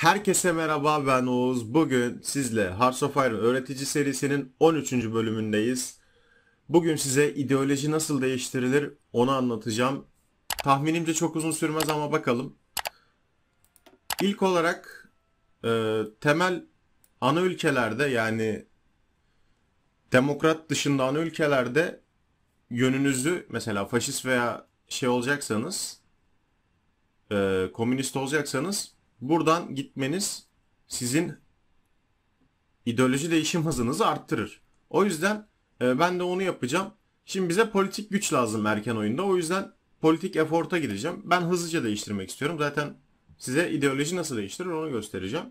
Herkese merhaba ben Oğuz. Bugün sizle Hearts of Iron öğretici serisinin 13. bölümündeyiz. Bugün size ideoloji nasıl değiştirilir onu anlatacağım. Tahminimce çok uzun sürmez ama bakalım. İlk olarak e, temel ana ülkelerde yani demokrat dışında ana ülkelerde yönünüzü mesela faşist veya şey olacaksanız e, komünist olacaksanız Buradan gitmeniz sizin ideoloji değişim hızınızı arttırır. O yüzden e, ben de onu yapacağım. Şimdi bize politik güç lazım erken oyunda. O yüzden politik eforta gideceğim. Ben hızlıca değiştirmek istiyorum. Zaten size ideoloji nasıl değiştirir onu göstereceğim.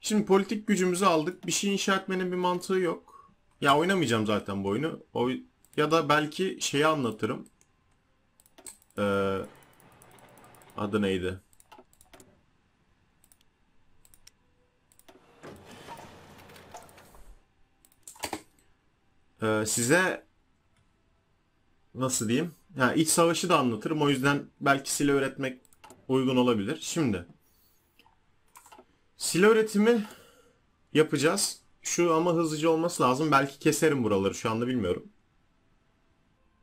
Şimdi politik gücümüzü aldık. Bir şey inşa etmenin bir mantığı yok. Ya oynamayacağım zaten bu oyunu. O, ya da belki şeyi anlatırım. Ee, adı neydi? e, size nasıl diyeyim? Yani iç savaşı da anlatırım. O yüzden belki sile öğretmek uygun olabilir. Şimdi sile öğretimi yapacağız. Şu ama hızlıca olması lazım. Belki keserim buraları şu anda bilmiyorum.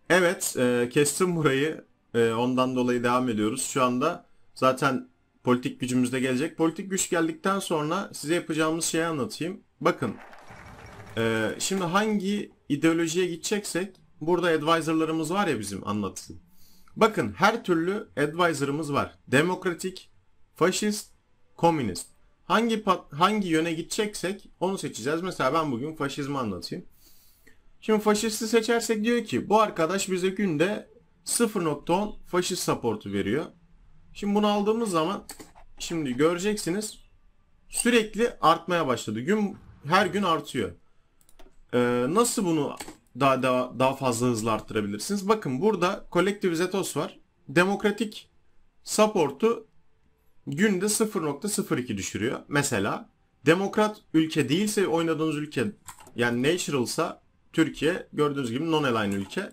Evet e, kestim burayı. E, ondan dolayı devam ediyoruz. Şu anda zaten politik gücümüz de gelecek. Politik güç geldikten sonra size yapacağımız şeyi anlatayım. Bakın. E, şimdi hangi ideolojiye gideceksek burada advisor'larımız var ya bizim anlatsın. Bakın her türlü advisor'ımız var. Demokratik, faşist, komünist. Hangi hangi yöne gideceksek onu seçeceğiz. Mesela ben bugün faşizmi anlatayım. Şimdi faşisti seçersek diyor ki bu arkadaş bize günde 0.10 faşist supportu veriyor. Şimdi bunu aldığımız zaman şimdi göreceksiniz sürekli artmaya başladı. Gün her gün artıyor. Ee, nasıl bunu daha, daha, daha fazla hızlı arttırabilirsiniz? Bakın burada Collective Zetos var. Demokratik support'u günde 0.02 düşürüyor. Mesela demokrat ülke değilse oynadığınız ülke yani natural'sa Türkiye gördüğünüz gibi non-align ülke.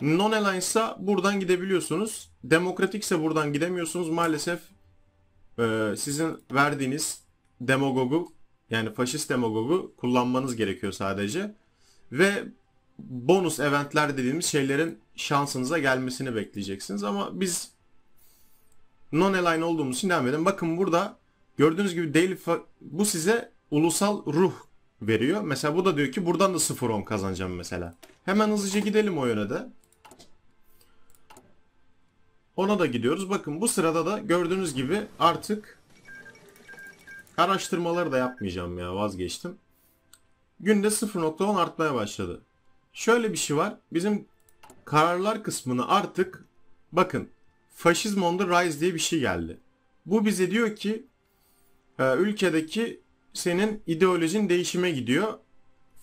Non-align ise buradan gidebiliyorsunuz. Demokratikse buradan gidemiyorsunuz. Maalesef e, sizin verdiğiniz demagogu yani faşist demagogu kullanmanız gerekiyor sadece. Ve bonus eventler dediğimiz şeylerin şansınıza gelmesini bekleyeceksiniz. Ama biz non-align olduğumuz için devam edelim. Bakın burada gördüğünüz gibi değil bu size ulusal ruh veriyor. Mesela bu da diyor ki buradan da 0-10 kazanacağım mesela. Hemen hızlıca gidelim o yöne Ona da gidiyoruz. Bakın bu sırada da gördüğünüz gibi artık Araştırmaları da yapmayacağım ya vazgeçtim. Günde 0.10 artmaya başladı. Şöyle bir şey var. Bizim kararlar kısmını artık bakın faşizm on the rise diye bir şey geldi. Bu bize diyor ki e, ülkedeki senin ideolojin değişime gidiyor.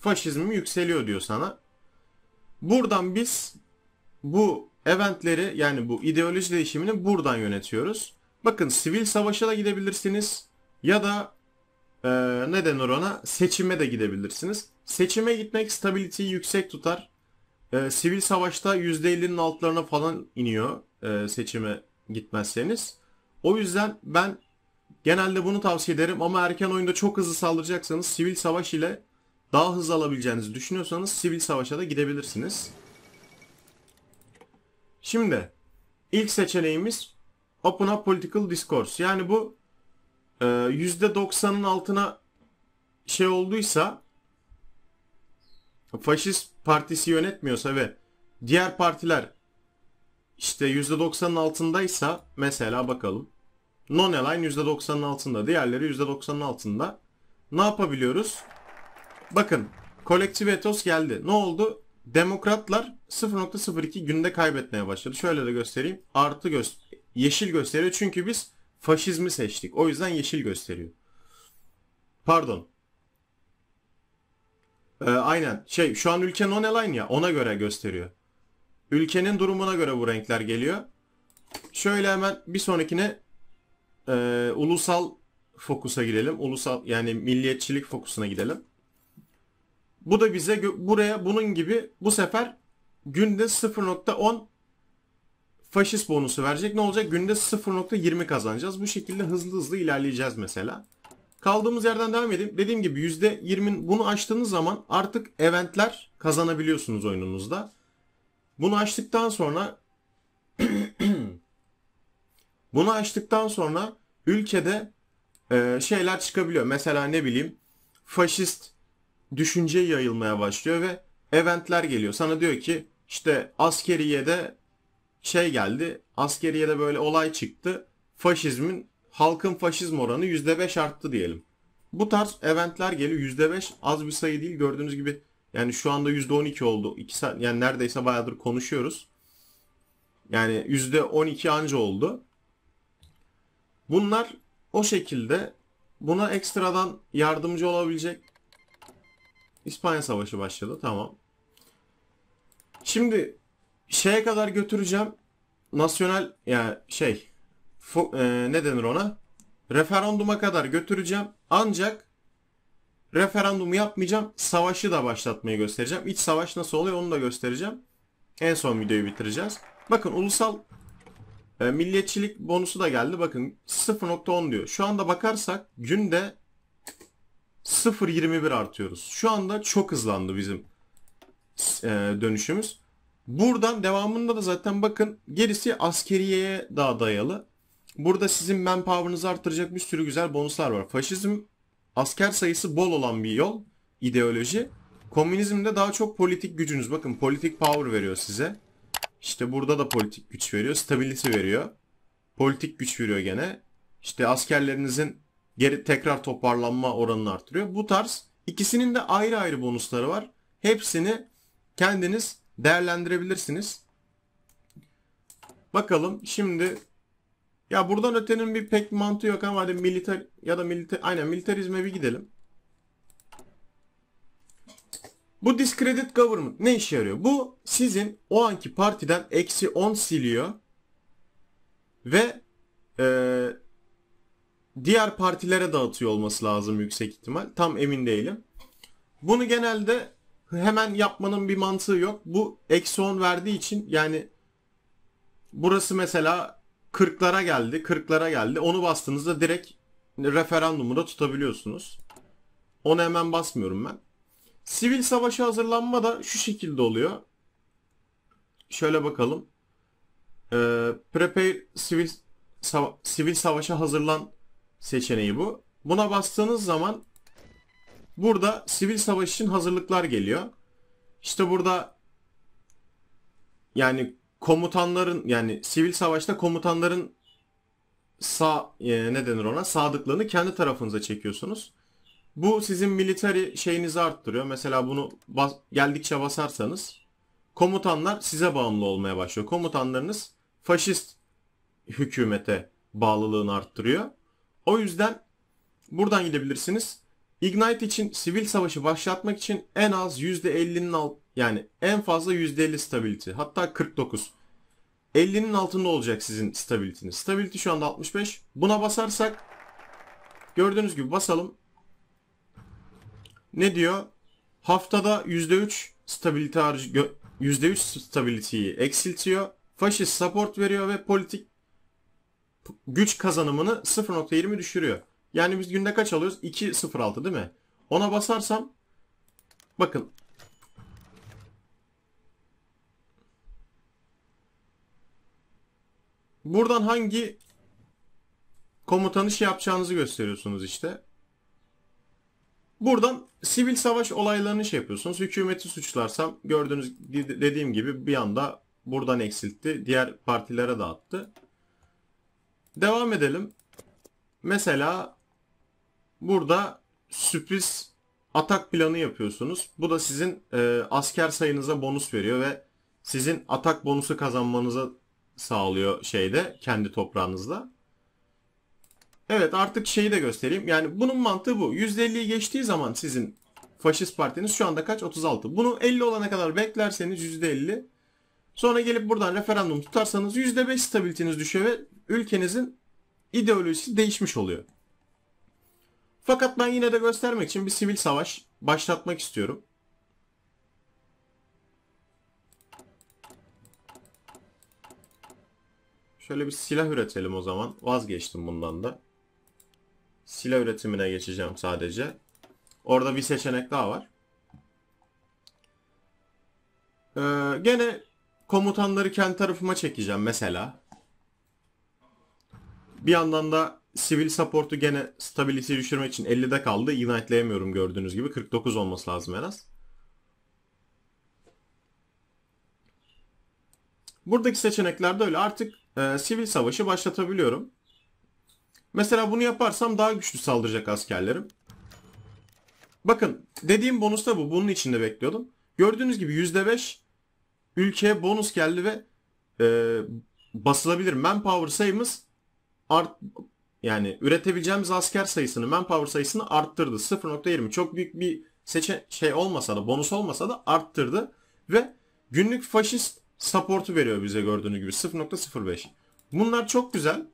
Faşizm yükseliyor diyor sana. Buradan biz bu eventleri yani bu ideoloji değişimini buradan yönetiyoruz. Bakın sivil savaşa da gidebilirsiniz. Ya da e, ne denir ona seçime de gidebilirsiniz. Seçime gitmek stability'yi yüksek tutar. E, sivil savaşta %50'nin altlarına falan iniyor e, seçime gitmezseniz. O yüzden ben genelde bunu tavsiye ederim ama erken oyunda çok hızlı saldıracaksanız sivil savaş ile daha hızlı alabileceğinizi düşünüyorsanız sivil savaşa da gidebilirsiniz. Şimdi ilk seçeneğimiz Open Up Political Discourse. Yani bu e, ee, %90'ın altına şey olduysa faşist partisi yönetmiyorsa ve diğer partiler işte %90'ın altındaysa mesela bakalım. Non-align %90'ın altında. Diğerleri %90'ın altında. Ne yapabiliyoruz? Bakın kolektif etos geldi. Ne oldu? Demokratlar 0.02 günde kaybetmeye başladı. Şöyle de göstereyim. Artı göster yeşil gösteriyor. Çünkü biz faşizmi seçtik. O yüzden yeşil gösteriyor. Pardon. Ee, aynen. Şey şu an ülke on line ya ona göre gösteriyor. Ülkenin durumuna göre bu renkler geliyor. Şöyle hemen bir sonrakine e, ulusal fokusa gidelim. Ulusal yani milliyetçilik fokusuna gidelim. Bu da bize buraya bunun gibi bu sefer günde 0.10 faşist bonusu verecek. Ne olacak? Günde 0.20 kazanacağız. Bu şekilde hızlı hızlı ilerleyeceğiz mesela. Kaldığımız yerden devam edeyim. Dediğim gibi %20 bunu açtığınız zaman artık eventler kazanabiliyorsunuz oyununuzda. Bunu açtıktan sonra bunu açtıktan sonra ülkede e, şeyler çıkabiliyor. Mesela ne bileyim faşist düşünce yayılmaya başlıyor ve eventler geliyor. Sana diyor ki işte askeriye de şey geldi. Askeriye de böyle olay çıktı. Faşizmin halkın faşizm oranı %5 arttı diyelim. Bu tarz eventler geliyor. %5 az bir sayı değil. Gördüğünüz gibi yani şu anda %12 oldu. 2 saat yani neredeyse bayağıdır konuşuyoruz. Yani %12 anca oldu. Bunlar o şekilde buna ekstradan yardımcı olabilecek İspanya Savaşı başladı tamam. Şimdi şeye kadar götüreceğim. Nasyonel yani şey fu, e, ne denir ona? Referanduma kadar götüreceğim. Ancak referandumu yapmayacağım. Savaşı da başlatmayı göstereceğim. İç savaş nasıl oluyor onu da göstereceğim. En son videoyu bitireceğiz. Bakın ulusal e, milliyetçilik bonusu da geldi. Bakın 0.10 diyor. Şu anda bakarsak günde 0.21 artıyoruz. Şu anda çok hızlandı bizim e, dönüşümüz. Buradan devamında da zaten bakın gerisi askeriyeye daha dayalı. Burada sizin manpower'ınızı artıracak bir sürü güzel bonuslar var. Faşizm asker sayısı bol olan bir yol, ideoloji. Komünizmde daha çok politik gücünüz. Bakın politik power veriyor size. İşte burada da politik güç veriyor. Stability veriyor. Politik güç veriyor gene. İşte askerlerinizin geri tekrar toparlanma oranını artırıyor. Bu tarz ikisinin de ayrı ayrı bonusları var. Hepsini kendiniz değerlendirebilirsiniz. Bakalım şimdi ya buradan ötenin bir pek mantığı yok ama hadi militer ya da militer aynen militarizme bir gidelim. Bu discredit government ne işe yarıyor? Bu sizin o anki partiden eksi 10 siliyor ve e, diğer partilere dağıtıyor olması lazım yüksek ihtimal. Tam emin değilim. Bunu genelde hemen yapmanın bir mantığı yok. Bu eksi 10 verdiği için yani burası mesela 40'lara geldi, 40'lara geldi. Onu bastığınızda direkt referandumu da tutabiliyorsunuz. Onu hemen basmıyorum ben. Sivil savaşa hazırlanma da şu şekilde oluyor. Şöyle bakalım. Ee, prepare sivil, sava sivil savaşa hazırlan seçeneği bu. Buna bastığınız zaman Burada sivil savaş için hazırlıklar geliyor. İşte burada yani komutanların yani sivil savaşta komutanların sağ e, ne denir ona sadıklığını kendi tarafınıza çekiyorsunuz. Bu sizin military şeyinizi arttırıyor. Mesela bunu bas, geldikçe basarsanız komutanlar size bağımlı olmaya başlıyor. Komutanlarınız faşist hükümete bağlılığını arttırıyor. O yüzden buradan gidebilirsiniz. Ignite için sivil savaşı başlatmak için en az %50'nin alt yani en fazla %50 stability hatta 49. 50'nin altında olacak sizin stabilitiniz. Stability şu anda 65. Buna basarsak gördüğünüz gibi basalım. Ne diyor? Haftada %3 stability harcı %3 stability'yi eksiltiyor. Faşist support veriyor ve politik güç kazanımını 0.20 düşürüyor. Yani biz günde kaç alıyoruz? 2.06 değil mi? Ona basarsam bakın Buradan hangi komutanı şey yapacağınızı gösteriyorsunuz işte. Buradan sivil savaş olaylarını şey yapıyorsunuz. Hükümeti suçlarsam gördüğünüz dediğim gibi bir anda buradan eksiltti. Diğer partilere dağıttı. Devam edelim. Mesela Burada sürpriz atak planı yapıyorsunuz. Bu da sizin e, asker sayınıza bonus veriyor ve sizin atak bonusu kazanmanıza sağlıyor şeyde kendi toprağınızda. Evet artık şeyi de göstereyim. Yani bunun mantığı bu. %50'yi geçtiği zaman sizin faşist partiniz şu anda kaç? 36. Bunu 50 olana kadar beklerseniz %50. Sonra gelip buradan referandum tutarsanız %5 stabiliteniz düşüyor ve ülkenizin ideolojisi değişmiş oluyor. Fakat ben yine de göstermek için bir sivil savaş başlatmak istiyorum. Şöyle bir silah üretelim o zaman. Vazgeçtim bundan da. Silah üretimine geçeceğim sadece. Orada bir seçenek daha var. Ee, gene komutanları kendi tarafıma çekeceğim mesela. Bir yandan da Sivil support'u gene stability düşürmek için 50'de kaldı. Ignite'leyemiyorum gördüğünüz gibi. 49 olması lazım en az. Buradaki seçeneklerde öyle. Artık e, sivil savaşı başlatabiliyorum. Mesela bunu yaparsam daha güçlü saldıracak askerlerim. Bakın dediğim bonus da bu. Bunun içinde bekliyordum. Gördüğünüz gibi %5 ülkeye bonus geldi ve e, basılabilir. Manpower sayımız art, yani üretebileceğimiz asker sayısını, manpower sayısını arttırdı. 0.20 çok büyük bir seçe şey olmasa da, bonus olmasa da arttırdı. Ve günlük faşist supportu veriyor bize gördüğünüz gibi 0.05. Bunlar çok güzel.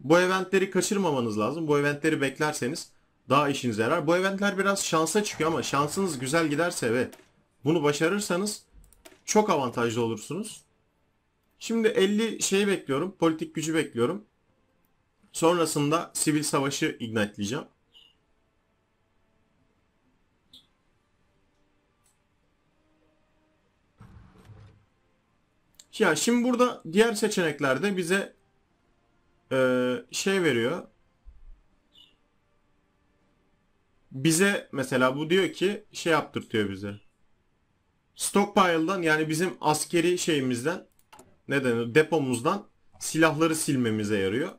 Bu eventleri kaçırmamanız lazım. Bu eventleri beklerseniz daha işinize yarar. Bu eventler biraz şansa çıkıyor ama şansınız güzel giderse ve bunu başarırsanız çok avantajlı olursunuz. Şimdi 50 şeyi bekliyorum. Politik gücü bekliyorum. Sonrasında sivil savaşı ignite'leyeceğim. Ya şimdi burada diğer seçeneklerde bize e, şey veriyor. Bize mesela bu diyor ki şey yaptırtıyor bize. Stockpile'dan yani bizim askeri şeyimizden ne denir depomuzdan silahları silmemize yarıyor.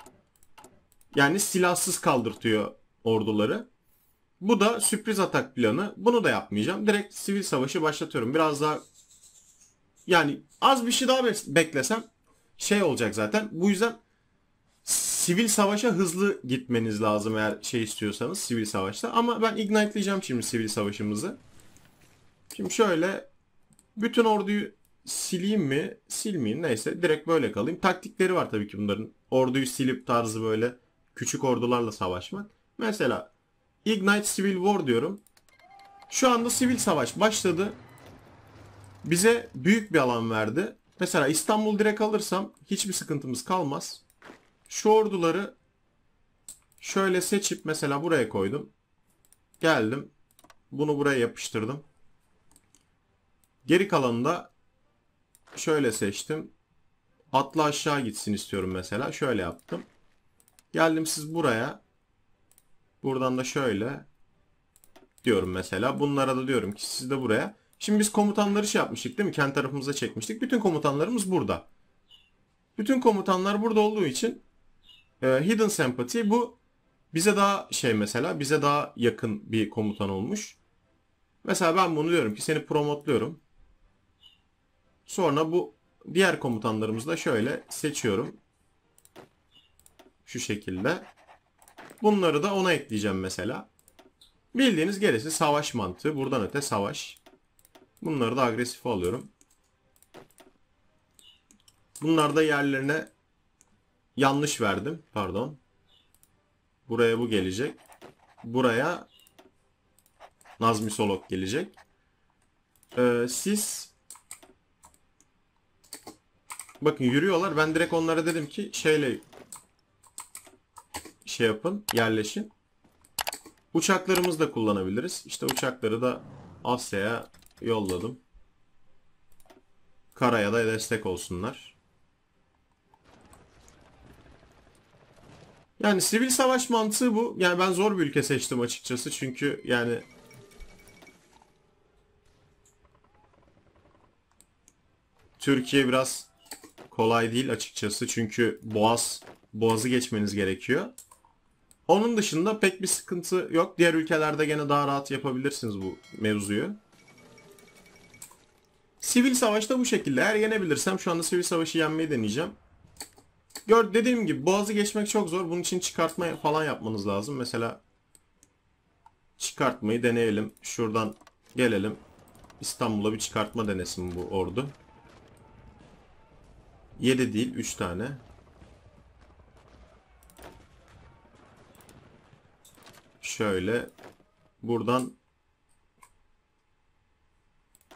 Yani silahsız kaldırtıyor orduları. Bu da sürpriz atak planı. Bunu da yapmayacağım. Direkt sivil savaşı başlatıyorum. Biraz daha yani az bir şey daha beklesem şey olacak zaten. Bu yüzden sivil savaşa hızlı gitmeniz lazım eğer şey istiyorsanız sivil savaşta. Ama ben ignite'leyeceğim şimdi sivil savaşımızı. Şimdi şöyle bütün orduyu sileyim mi? Silmeyeyim neyse direkt böyle kalayım. Taktikleri var tabii ki bunların. Orduyu silip tarzı böyle küçük ordularla savaşmak. Mesela Ignite Civil War diyorum. Şu anda sivil savaş başladı. Bize büyük bir alan verdi. Mesela İstanbul direkt alırsam hiçbir sıkıntımız kalmaz. Şu orduları şöyle seçip mesela buraya koydum. Geldim. Bunu buraya yapıştırdım. Geri kalanı da şöyle seçtim. Atla aşağı gitsin istiyorum mesela. Şöyle yaptım. Geldim siz buraya. Buradan da şöyle diyorum mesela. Bunlara da diyorum ki siz de buraya. Şimdi biz komutanları şey yapmıştık değil mi? Kendi tarafımıza çekmiştik. Bütün komutanlarımız burada. Bütün komutanlar burada olduğu için e, Hidden Sympathy bu bize daha şey mesela bize daha yakın bir komutan olmuş. Mesela ben bunu diyorum ki seni promotluyorum. Sonra bu diğer komutanlarımızı da şöyle seçiyorum. Şu şekilde. Bunları da ona ekleyeceğim mesela. Bildiğiniz gerisi savaş mantığı. Buradan öte savaş. Bunları da agresif alıyorum. Bunlar da yerlerine yanlış verdim. Pardon. Buraya bu gelecek. Buraya Nazmi Solok gelecek. Ee, siz bakın yürüyorlar. Ben direkt onlara dedim ki şeyle şey yapın, yerleşin. Uçaklarımızı da kullanabiliriz. İşte uçakları da Asya'ya yolladım. Karaya da destek olsunlar. Yani sivil savaş mantığı bu. Yani ben zor bir ülke seçtim açıkçası. Çünkü yani Türkiye biraz kolay değil açıkçası. Çünkü Boğaz Boğaz'ı geçmeniz gerekiyor. Onun dışında pek bir sıkıntı yok. Diğer ülkelerde gene daha rahat yapabilirsiniz bu mevzuyu. Sivil savaşta bu şekilde. Eğer yenebilirsem şu anda sivil savaşı yenmeyi deneyeceğim. Gör dediğim gibi boğazı geçmek çok zor. Bunun için çıkartma falan yapmanız lazım. Mesela çıkartmayı deneyelim. Şuradan gelelim. İstanbul'a bir çıkartma denesin bu ordu. 7 değil 3 tane. Şöyle buradan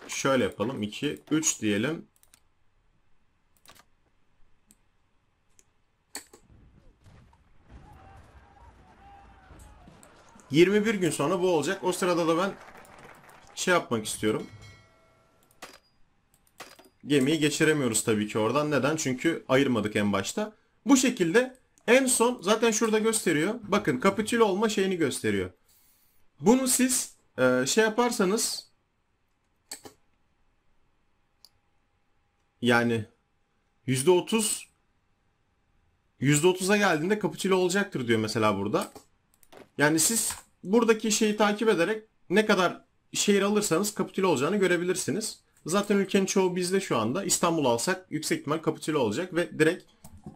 şöyle yapalım. 2, 3 diyelim. Yirmi bir gün sonra bu olacak. O sırada da ben şey yapmak istiyorum. Gemiyi geçiremiyoruz tabii ki oradan. Neden? Çünkü ayırmadık en başta. Bu şekilde en son zaten şurada gösteriyor. Bakın kapitüle olma şeyini gösteriyor. Bunu siz e, şey yaparsanız yani %30 %30'a geldiğinde kapitüle olacaktır diyor mesela burada. Yani siz buradaki şeyi takip ederek ne kadar şehir alırsanız kapitüle olacağını görebilirsiniz. Zaten ülkenin çoğu bizde şu anda. İstanbul alsak yüksek ihtimal kapitüle olacak ve direkt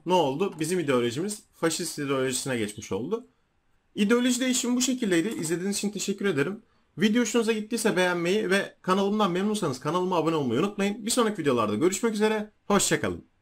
ne oldu? Bizim ideolojimiz faşist ideolojisine geçmiş oldu. İdeoloji değişimi bu şekildeydi. İzlediğiniz için teşekkür ederim. Video hoşunuza gittiyse beğenmeyi ve kanalımdan memnunsanız kanalıma abone olmayı unutmayın. Bir sonraki videolarda görüşmek üzere. Hoşçakalın.